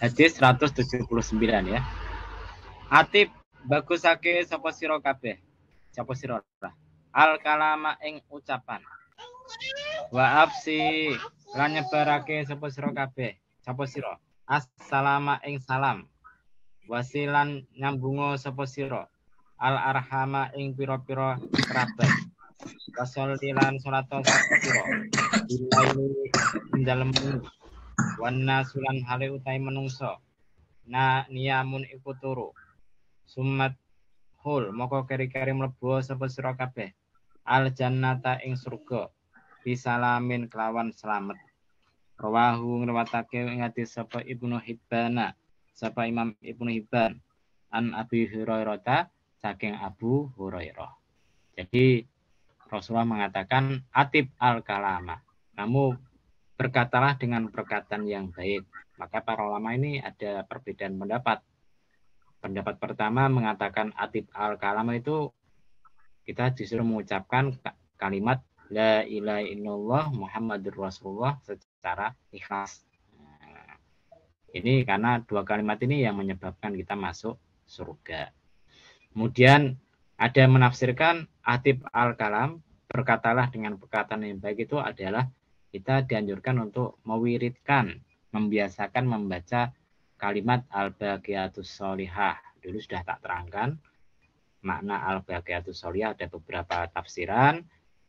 Hadis 179 ya. Atib bagus ake sapa sira kabeh. Sapa sira Al kalama ing ucapan. Wa afsi lan nyebarake sapa sira kabeh. Sapa sira? Assalamu ing salam. Wasilan nyambungo sapa sira. Al arhama ing pira-pira kerabat. Wasolilan salatan sapa sira. Bilaili dalem Wana sulan hale utai menungso. Na niyamun iku turu. Sumat hul moko keri-keri mlebu sapa sira kabeh. Al jannata ing surga. Bisalamin kelawan selamat. Rawahu ngrawatake ing hadis sapa Ibnu Hibbana. Sapa Imam Ibnu Hibban. An Abi Hurairah saking Abu Hurairah. Jadi Rasulullah mengatakan atib al kalama. Kamu berkatalah dengan perkataan yang baik. Maka para ulama ini ada perbedaan pendapat. Pendapat pertama mengatakan atib al kalam itu kita justru mengucapkan kalimat la ilaha illallah Muhammadur Rasulullah secara ikhlas. Nah, ini karena dua kalimat ini yang menyebabkan kita masuk surga. Kemudian ada yang menafsirkan atib al kalam berkatalah dengan perkataan yang baik itu adalah kita dianjurkan untuk mewiridkan, membiasakan membaca kalimat al-baqiyatus solihah. Dulu sudah tak terangkan makna al-baqiyatus solihah ada beberapa tafsiran.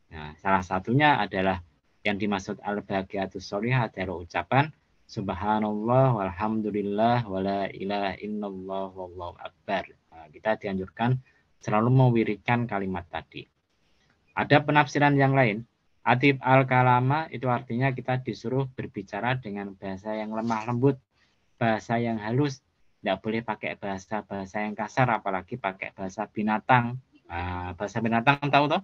Nah, salah satunya adalah yang dimaksud al-baqiyatus solihah adalah ucapan Subhanallah walhamdulillah wala ilaha illallah wallahu akbar. Nah, kita dianjurkan selalu mewiridkan kalimat tadi. Ada penafsiran yang lain Atib al-kalama itu artinya kita disuruh berbicara dengan bahasa yang lemah lembut, bahasa yang halus, tidak boleh pakai bahasa-bahasa yang kasar, apalagi pakai bahasa binatang. Ah, bahasa binatang tahu toh?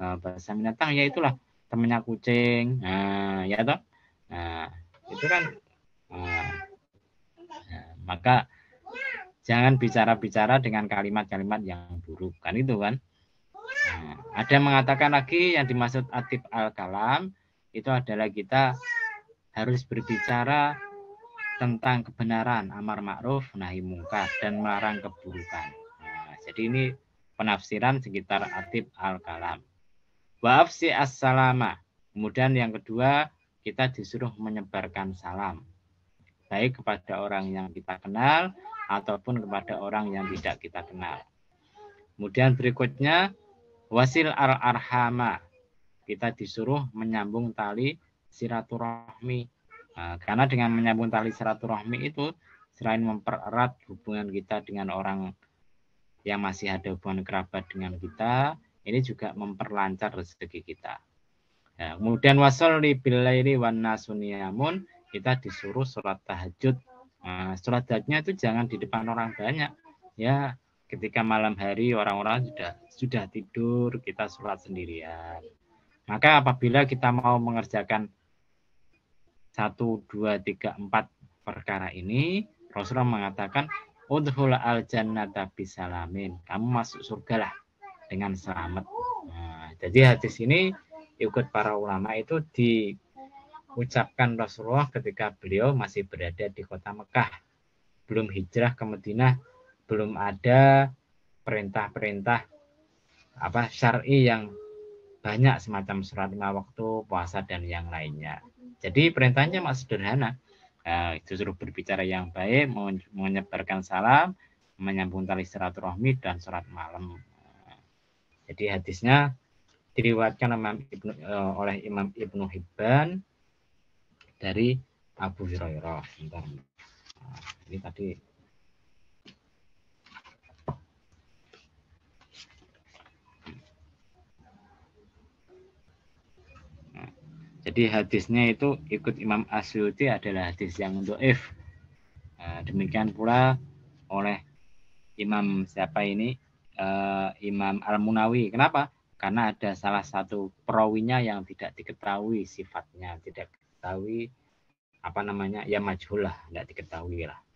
Ah, bahasa binatang ya itulah temannya kucing, nah, ya toh? Nah, itu kan nah, maka jangan bicara-bicara dengan kalimat-kalimat yang buruk kan itu kan ada yang mengatakan lagi yang dimaksud aktif al-kalam itu adalah kita harus berbicara tentang kebenaran, amar ma'ruf, nahi mungkar dan melarang keburukan. Nah, jadi ini penafsiran sekitar atib al-kalam. Wa'afsi as-salama. Kemudian yang kedua, kita disuruh menyebarkan salam. Baik kepada orang yang kita kenal ataupun kepada orang yang tidak kita kenal. Kemudian berikutnya, Wasil al arhama. Kita disuruh menyambung tali silaturahmi. Nah, karena dengan menyambung tali silaturahmi itu selain mempererat hubungan kita dengan orang yang masih ada hubungan kerabat dengan kita, ini juga memperlancar rezeki kita. ya, kemudian li bilaili wan nasuniyamun kita disuruh surat tahajud. Nah, surat tahajudnya itu jangan di depan orang banyak. Ya ketika malam hari orang-orang sudah sudah tidur, kita sholat sendirian. Maka apabila kita mau mengerjakan satu, dua, tiga, empat perkara ini, Rasulullah mengatakan, Udhul al tapi salamin, Kamu masuk surga lah dengan selamat. Nah, jadi hadis ini ikut para ulama itu diucapkan Rasulullah ketika beliau masih berada di kota Mekah. Belum hijrah ke Madinah belum ada perintah-perintah apa syar'i yang banyak semacam surat lima waktu puasa dan yang lainnya jadi perintahnya mak sederhana itu eh, justru berbicara yang baik menyebarkan salam menyambung tali silaturahmi dan surat malam jadi hadisnya diriwayatkan oleh Imam Ibnu eh, Hibban dari Abu Hurairah. ini tadi Jadi hadisnya itu ikut Imam Asyuti adalah hadis yang untuk if. Nah, demikian pula oleh Imam siapa ini? Uh, Imam Al-Munawi. Kenapa? Karena ada salah satu perawinya yang tidak diketahui sifatnya, tidak diketahui apa namanya ya majhul lah, tidak diketahui lah.